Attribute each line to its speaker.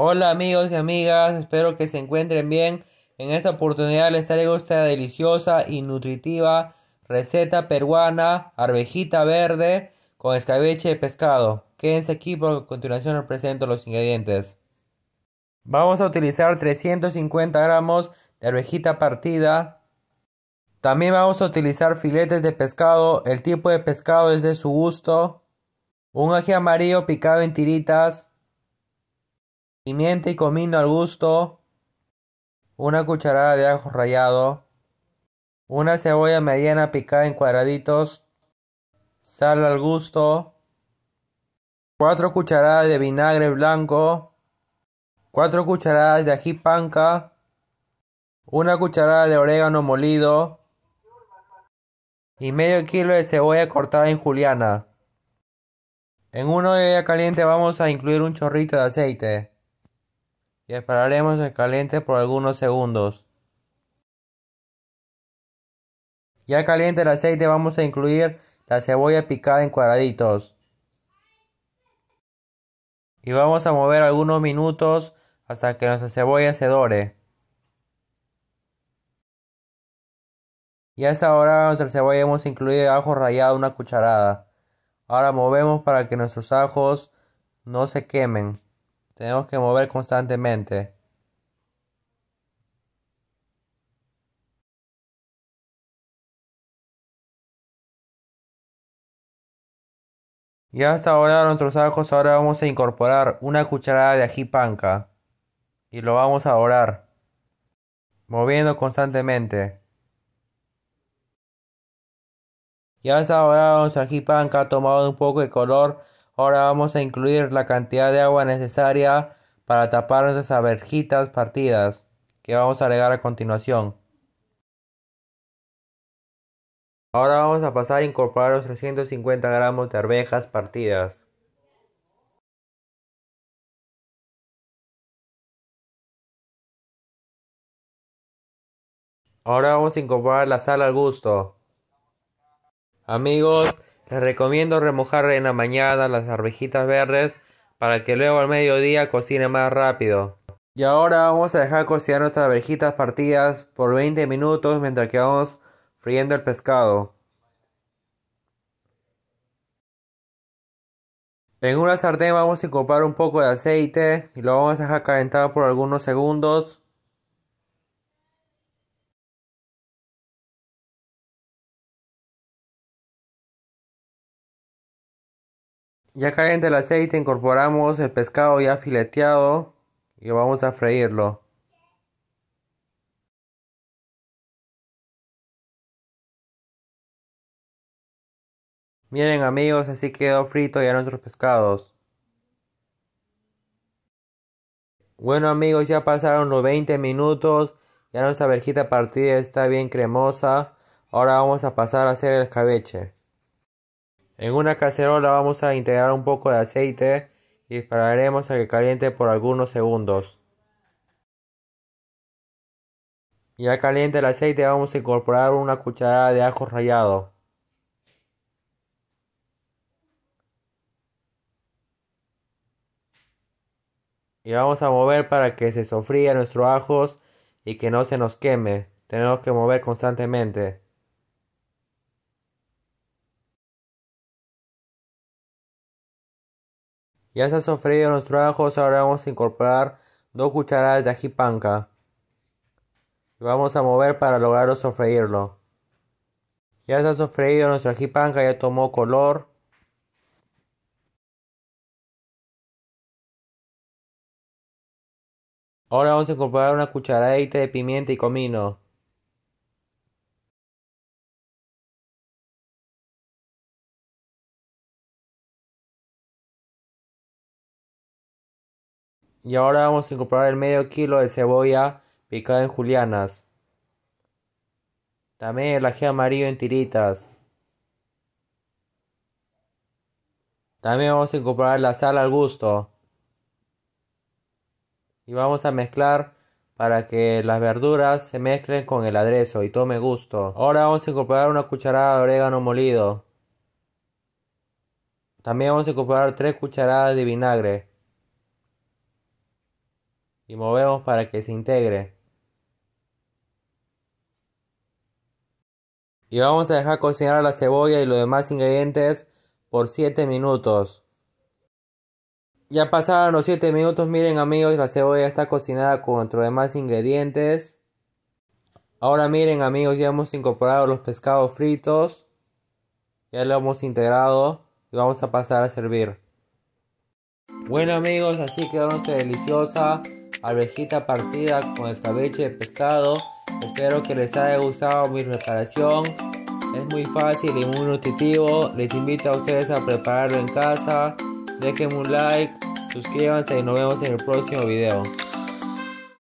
Speaker 1: Hola amigos y amigas, espero que se encuentren bien. En esta oportunidad les traigo esta deliciosa y nutritiva receta peruana, arvejita verde con escabeche de pescado. Quédense aquí porque a continuación les presento los ingredientes. Vamos a utilizar 350 gramos de arvejita partida. También vamos a utilizar filetes de pescado, el tipo de pescado es de su gusto. Un ají amarillo picado en tiritas pimienta y comino al gusto, una cucharada de ajo rallado, una cebolla mediana picada en cuadraditos, sal al gusto, cuatro cucharadas de vinagre blanco, cuatro cucharadas de ají panca, una cucharada de orégano molido y medio kilo de cebolla cortada en juliana. En una olla caliente vamos a incluir un chorrito de aceite y esperaremos que caliente por algunos segundos. Ya caliente el aceite vamos a incluir la cebolla picada en cuadraditos. Y vamos a mover algunos minutos hasta que nuestra cebolla se dore. Y a esa hora nuestra cebolla hemos incluido ajo rallado una cucharada. Ahora movemos para que nuestros ajos no se quemen. Tenemos que mover constantemente.
Speaker 2: Y hasta ahora nuestros
Speaker 1: ajos, ahora vamos a incorporar una cucharada de ají panca y lo vamos a dorar, moviendo constantemente. Y hasta ahora nuestro ají panca ha tomado un poco de color Ahora vamos a incluir la cantidad de agua necesaria para tapar nuestras abejitas partidas que vamos a agregar a continuación.
Speaker 2: Ahora vamos a pasar a incorporar los 350 gramos de arvejas partidas. Ahora vamos a incorporar la sal al gusto.
Speaker 1: Amigos, les recomiendo remojar en la mañana las arvejitas verdes para que luego al mediodía cocine más rápido. Y ahora vamos a dejar cocinar nuestras arvejitas partidas por 20 minutos mientras que vamos friendo el pescado. En una sartén vamos a incorporar un poco de aceite y lo vamos a dejar calentar por algunos segundos.
Speaker 2: Ya caen el aceite, incorporamos el pescado ya fileteado y vamos a freírlo. Miren amigos, así quedó frito ya nuestros pescados.
Speaker 1: Bueno amigos, ya pasaron los 20 minutos. Ya nuestra verjita partida está bien cremosa. Ahora vamos a pasar a hacer el escabeche. En una cacerola vamos a integrar un poco de aceite y esperaremos a que caliente por algunos segundos. Ya caliente el aceite vamos a incorporar una cucharada de ajo rallado. Y vamos a mover para que se sofría nuestros ajos y que no se nos queme. Tenemos que mover constantemente. Ya se ha sofrido nuestro ajo, ahora vamos a incorporar dos cucharadas de ají Y vamos a mover para lograr sofreírlo.
Speaker 2: Ya se ha sofreído nuestro ají ya tomó color. Ahora vamos a incorporar una cucharadita de pimienta y comino. Y ahora vamos a incorporar el medio kilo de
Speaker 1: cebolla picada en julianas. También el ají amarillo en tiritas. También vamos a incorporar la sal al gusto. Y vamos a mezclar para que las verduras se mezclen con el aderezo y tome gusto. Ahora vamos a incorporar una cucharada de orégano molido. También vamos a incorporar tres cucharadas de vinagre y movemos para que se integre. Y vamos a dejar cocinar la cebolla y los demás ingredientes por 7 minutos. Ya pasaron los 7 minutos, miren amigos, la cebolla está cocinada con los demás ingredientes. Ahora miren amigos, ya hemos incorporado los pescados fritos. Ya lo hemos integrado y vamos a pasar a servir. Bueno amigos, así quedó nuestra deliciosa abejita partida con escabeche de pescado. Espero que les haya gustado mi preparación. Es muy fácil y muy nutritivo. Les invito a ustedes a prepararlo en casa. Dejen un like, suscríbanse y nos vemos en el próximo video.